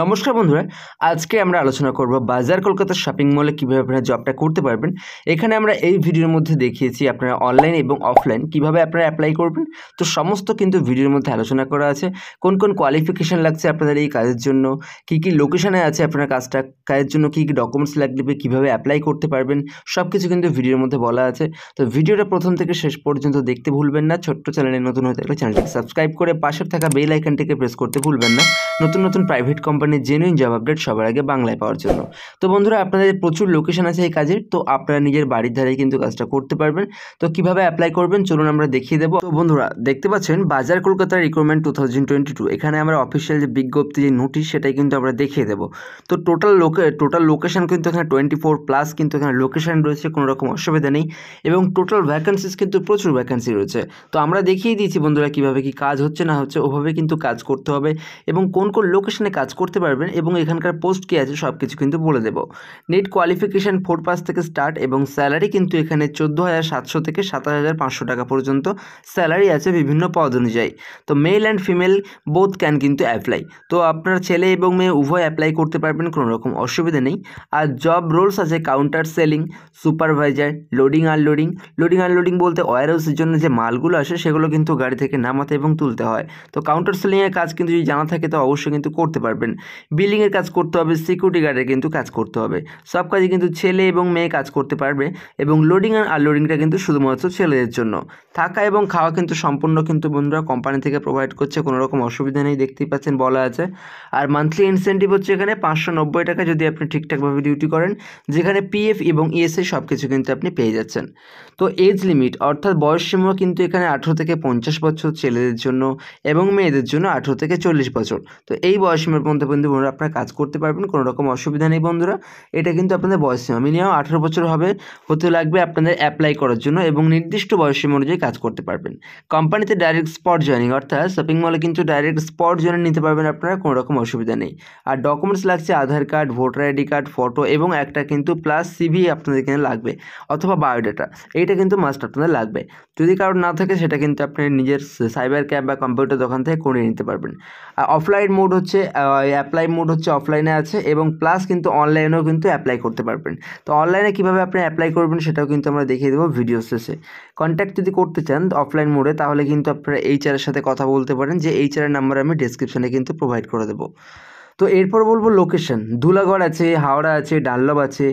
নমস্কার বন্ধুরা আজকে আমরা আলোচনা করব বাজার কলকাতার শপিং মলে কীভাবে আপনারা জবটা করতে পারবেন এখানে আমরা এই ভিডিওর মধ্যে দেখিয়েছি আপনারা অনলাইন এবং অফলাইন কিভাবে আপনারা অ্যাপ্লাই করবেন তো সমস্ত কিন্তু ভিডিওর মধ্যে আলোচনা করা আছে কোন কোন কোয়ালিফিকেশান লাগছে আপনাদের এই কাজের জন্য কি কি লোকেশানে আছে আপনার কাজটা কাজের জন্য কী কী ডকুমেন্টস লাগবে কীভাবে অ্যাপ্লাই করতে পারবেন সব কিছু কিন্তু ভিডিওর মধ্যে বলা আছে তো ভিডিওটা প্রথম থেকে শেষ পর্যন্ত দেখতে ভুলবেন না ছোট্ট চ্যানেলে নতুন হয়ে থাকলে চ্যানেলটিকে সাবস্ক্রাইব করে পাশের থাকা বেল আইকনটিকে প্রেস করতে ভুলবেন না নতুন নতুন প্রাইভেট কম কোম্পানির জেনুইন জব আপডেট সবার আগে বাংলায় পাওয়ার জন্য তো বন্ধুরা আপনাদের প্রচুর লোকেশন আছে এই কাজের তো আপনারা নিজের বাড়ির ধারে কিন্তু কাজটা করতে পারবেন তো কিভাবে অ্যাপ্লাই করবেন চলুন আমরা দেখিয়ে দেবো তো বন্ধুরা দেখতে পাচ্ছেন বাজার কলকাতার recruitment two thousand twenty two এখানে আমরা অফিসিয়াল যে বিজ্ঞপ্তি যে নোটিশ সেটাই কিন্তু আমরা দেখিয়ে দেবো তো টোটাল লোকে টোটাল লোকেশন কিন্তু এখানে টোয়েন্টি ফোর প্লাস কিন্তু এখানে লোকেশন রয়েছে কোনো রকম অসুবিধা নেই এবং টোটাল ভ্যাকেন্সিস কিন্তু প্রচুর ভ্যাকেন্সি রয়েছে তো আমরা দেখিয়ে দিয়েছি বন্ধুরা কীভাবে কি কাজ হচ্ছে না হচ্ছে ওভাবে কিন্তু কাজ করতে হবে এবং কোন কোন লোকেশনে কাজ করতে করতে পারবেন এবং এখানকার পোস্ট কী আছে সব কিছু কিন্তু বলে দেবো নেট কোয়ালিফিকেশান ফোর পাস থেকে স্টার্ট এবং স্যালারি কিন্তু এখানে চোদ্দো হাজার সাতশো থেকে সাতাশ হাজার পাঁচশো টাকা পর্যন্ত স্যালারি আছে বিভিন্ন পদ অনুযায়ী তো male and female both can কিন্তু অ্যাপ্লাই তো আপনার ছেলে এবং মেয়ে উভয় অ্যাপ্লাই করতে পারবেন কোনো রকম অসুবিধা নেই আর জব রোলস আছে counter selling supervisor loading unloading loading unloading বলতে ওয়ার হাউসের জন্য যে মালগুলো আসে সেগুলো কিন্তু গাড়ি থেকে নামাতে এবং তুলতে হয় তো কাউন্টার সেলিংয়ের কাজ কিন্তু যদি জানা থাকে তো অবশ্যই কিন্তু করতে পারবেন বিল্ডিংয়ের কাজ করতে হবে সিকিউরিটি গার্ডের কিন্তু কাজ করতে হবে সব কাজে কিন্তু ছেলে এবং মেয়ে কাজ করতে পারবে এবং লোডিং আর আনলোডিংটা কিন্তু শুধুমাত্র ছেলেদের জন্য থাকা এবং খাওয়া কিন্তু সম্পূর্ণ কিন্তু বন্ধুরা কোম্পানি থেকে প্রোভাইড করছে কোনো রকম অসুবিধা নেই দেখতেই পাচ্ছেন বলা আছে আর মান্থলি ইনসেন্টিভ হচ্ছে এখানে পাঁচশো নব্বই টাকা যদি আপনি ঠিকঠাকভাবে ডিউটি করেন যেখানে পিএফ এবং ইএসএ e সব কিছু কিন্তু আপনি পেয়ে যাচ্ছেন তো এজ লিমিট অর্থাৎ বয়সসীমা কিন্তু এখানে আঠেরো থেকে পঞ্চাশ বছর ছেলেদের জন্য এবং মেয়েদের জন্য আঠেরো থেকে চল্লিশ বছর তো এই বয়সসীমার মধ্যে সাথে বন্ধু আপনারা কাজ করতে পারবেন কোনো রকম অসুবিধা নেই বন্ধুরা এটা কিন্তু আপনাদের বয়স সীমা মিনিমাম আঠেরো বছর হবে হতে লাগবে আপনাদের অ্যাপ্লাই করার জন্য এবং নির্দিষ্ট বয়সীমা অনুযায়ী কাজ করতে পারবেন কোম্পানিতে ডাইরেক্ট স্পট জয়নিং অর্থাৎ শপিং মলে কিন্তু ডাইরেক্ট স্পট জয়নিং নিতে পারবেন আপনারা কোনো রকম অসুবিধা নেই আর ডকুমেন্টস লাগছে Aadhaar card voter ID card photo এবং একটা কিন্তু প্লাস সিভি আপনাদের এখানে লাগবে অথবা বায়োডাটা এইটা কিন্তু মাস্ট আপনাদের লাগবে যদি কারোর না থাকে সেটা কিন্তু আপনি নিজের সাইবার ক্যাব বা কম্পিউটার দোকান থেকে করে নিতে পারবেন আর অফলাইন মোড হচ্ছে অ্যাপ্লাই মোড হচ্ছে অফলাইনে আছে এবং প্লাস কিন্তু অনলাইনেও কিন্তু অ্যাপ্লাই করতে পারবেন তো অনলাইনে কীভাবে আপনি অ্যাপ্লাই করবেন সেটাও কিন্তু আমরা দেখিয়ে দেবো ভিডিও শেষে কন্ট্যাক্ট যদি করতে চান অফলাইন মোডে তাহলে কিন্তু আপনারা এইচআরের সাথে কথা বলতে পারেন যে এইচআরের নাম্বার আমি ডেসক্রিপশানে কিন্তু প্রোভাইড করে দেবো তো এরপর বলবো লোকেশন ধুলাগড় আছে হাওড়া আছে ডাল্লব আছে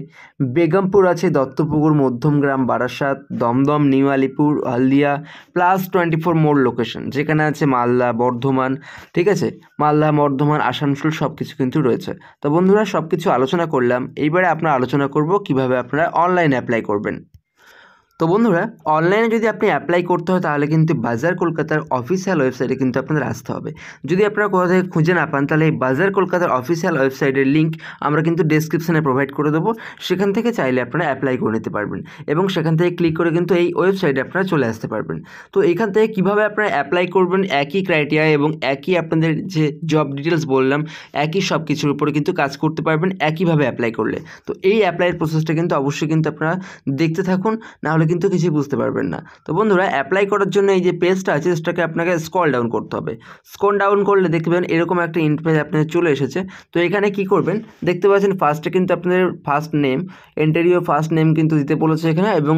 বেগমপুর আছে Duttapukur Madhyamgram Barasat Dumdum New Alipore Haldia plus twenty four more location যেখানে আছে মালদা বর্ধমান ঠিক আছে মালদা বর্ধমান আসানসোল সব কিছু কিন্তু রয়েছে তো বন্ধুরা সব কিছু আলোচনা করলাম এইবারে আপনারা আলোচনা করব কিভাবে আপনারা অনলাইন অ্যাপ্লাই করবেন তো বন্ধুরা অনলাইনে যদি আপনি অ্যাপ্লাই করতে হয় তাহলে কিন্তু বাজার কলকাতার অফিসিয়াল ওয়েবসাইটে কিন্তু আপনাদের আসতে হবে যদি আপনারা কোথাও থেকে খুঁজে না পান তাহলে এই বাজার কলকাতার অফিসিয়াল ওয়েবসাইটের লিঙ্ক আমরা কিন্তু ডেসক্রিপশানে প্রোভাইড করে দেবো সেখান থেকে চাইলে আপনারা অ্যাপ্লাই করে নিতে পারবেন এবং সেখান থেকে ক্লিক করে কিন্তু এই ওয়েবসাইটে আপনারা চলে আসতে পারবেন তো এখান থেকে কীভাবে আপনারা অ্যাপ্লাই করবেন একই ক্রাইটেরিয়া এবং একই আপনাদের যে জব ডিটেলস বললাম একই সব কিছুর উপরে কিন্তু কাজ করতে পারবেন একইভাবে অ্যাপ্লাই করলে তো এই অ্যাপ্লাইয়ের প্রসেসটা কিন্তু অবশ্যই কিন্তু আপনারা দেখতে থাকুন নাহলে কিন্তু কিছু বুঝতে পারবেন না তো বন্ধুরা অ্যাপ্লাই করার জন্য এই যে পেজটা আছে সেটাকে আপনাকে স্কল ডাউন করতে হবে স্কল ডাউন করলে দেখবেন এরকম একটা ইন্টারফেস আপনাদের চলে এসেছে তো এখানে কি করবেন দেখতে পাচ্ছেন ফার্স্টে কিন্তু আপনাদের ফার্স্ট নেম এন্টারিও ফার্স্ট নেম কিন্তু দিতে বলেছে এখানে এবং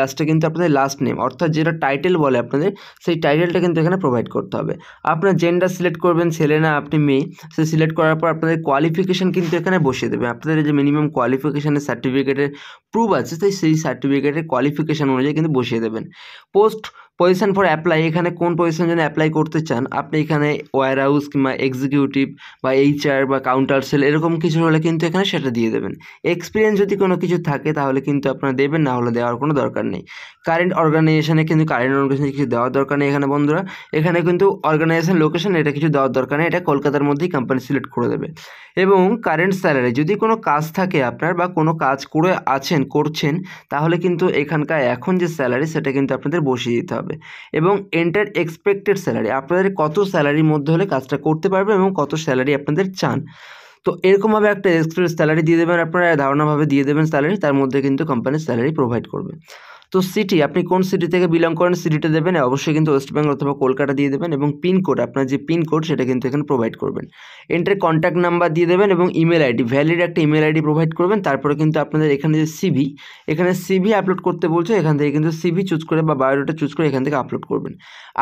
লাস্টে কিন্তু আপনাদের লাস্ট নেম অর্থাৎ যেটা টাইটেল বলে আপনাদের সেই টাইটেলটা কিন্তু এখানে প্রোভাইড করতে হবে আপনার জেন্ডার সিলেক্ট করবেন ছেলে না আপনি মেয়ে সে সিলেক্ট করার পর আপনাদের কোয়ালিফিকেশান কিন্তু এখানে বসিয়ে দেবে আপনাদের যে মিনিমাম কোয়ালিফিকেশানের সার্টিফিকেটের প্রুফ আছে সেই সার্টিফিকেটের কোয়ালিফিকেশান অনুযায়ী কিন্তু বসিয়ে দেবেন পোস্ট পজিশান ফর অ্যাপ্লাই এখানে কোন পজিশান জন্য অ্যাপ্লাই করতে চান আপনি এখানে ওয়ার হাউস কিংবা এক্সিকিউটিভ বা এইচআর বা কাউন্টার সেল এরকম কিছু হলে কিন্তু এখানে সেটা দিয়ে দেবেন এক্সপিরিয়েন্স যদি কোনো কিছু থাকে তাহলে কিন্তু আপনারা দেবেন না হলে দেওয়ার কোনো দরকার নেই কারেন্ট অর্গানাইজেশনে কিন্তু কারেন্ট অর্গানাইজেশনে কিছু দেওয়ার দরকার নেই এখানে বন্ধুরা এখানে কিন্তু অর্গানাইজেশন লোকেশন এটা কিছু দেওয়ার দরকার নেই এটা কলকাতার মধ্যেই কোম্পানি সিলেক্ট করে দেবে এবং কারেন্ট স্যালারি যদি কোনো কাজ থাকে আপনার বা কোনো কাজ করে আছেন করছেন তাহলে কিন্তু এখানকার এখন যে স্যালারি সেটা কিন্তু আপনাদের বসিয়ে দিতে হবে হবে এবং এন্টার এক্সপেক্টেড স্যালারি আপনাদের কত স্যালারির মধ্যে হলে কাজটা করতে পারবে এবং কত স্যালারি আপনাদের চান তো এরকমভাবে একটা এক্সপেক্টেড স্যালারি দিয়ে দেবেন আপনারা ধারণাভাবে দিয়ে দেবেন স্যালারি তার মধ্যে কিন্তু কোম্পানি স্যালারি প্রোভাইড করবে তো সিটি আপনি কোন সিটি থেকে বিলং করেন সিটিটা দেবেন অবশ্যই কিন্তু ওয়েস্ট বেঙ্গল অথবা কলকাতা দিয়ে দেবেন এবং পিনকোড আপনার যে পিনকোড সেটা কিন্তু এখানে প্রোভাইড করবেন এন্টার কন্ট্যাক্ট নাম্বার দিয়ে দেবেন এবং ইমেল আইডি ভ্যালিড একটা ইমেল আইডি প্রোভাইড করবেন তারপরে কিন্তু আপনাদের এখানে যে সিভি এখানে সিভি আপলোড করতে বলছে এখান থেকে কিন্তু সিভি চুজ করে বা বায়োডাটা চুজ করে এখান থেকে আপলোড করবেন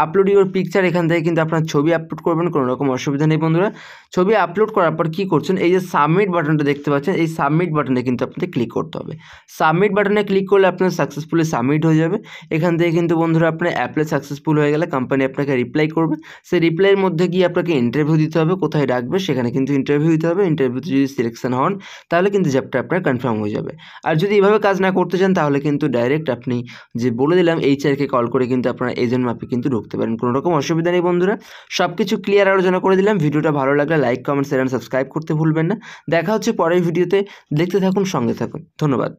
আপলোড ইউর পিকচার এখান থেকে কিন্তু আপনার ছবি আপলোড করবেন কোনো রকম অসুবিধা নেই বন্ধুরা ছবি আপলোড করার পর কী করছেন এই যে সাবমিট বাটনটা দেখতে পাচ্ছেন এই সাবমিট বাটনে কিন্তু আপনাদের ক্লিক করতে হবে সাবমিট বাটনে ক্লিক করলে আপনার সাকসেসফুলি সাবমিট হয়ে যাবে এখান থেকে কিন্তু বন্ধুরা আপনার অ্যাপ্লাই সাকসেসফুল হয়ে গেলে কোম্পানি আপনাকে রিপ্লাই করবে সেই রিপ্লাইয়ের মধ্যে গিয়ে আপনাকে ইন্টারভিউ দিতে হবে কোথায় ডাকবে সেখানে কিন্তু ইন্টারভিউ দিতে হবে ইন্টারভিউতে যদি সিলেকশন হন তাহলে কিন্তু জবটা আপনার কনফার্ম হয়ে যাবে আর যদি এভাবে কাজ না করতে চান তাহলে কিন্তু ডাইরেক্ট আপনি যে বলে দিলাম আরকে কল করে কিন্তু আপনারা এজেন্ট মাপে কিন্তু ঢুকতে পারেন কোনো রকম অসুবিধা নেই বন্ধুরা সব কিছু ক্লিয়ার আলোচনা করে দিলাম ভিডিওটা ভালো লাগলে লাইক কমেন্ট শেয়ার সাবস্ক্রাইব করতে ভুলবেন না দেখা হচ্ছে পরের ভিডিওতে দেখতে থাকুন সঙ্গে থাকুন ধন্যবাদ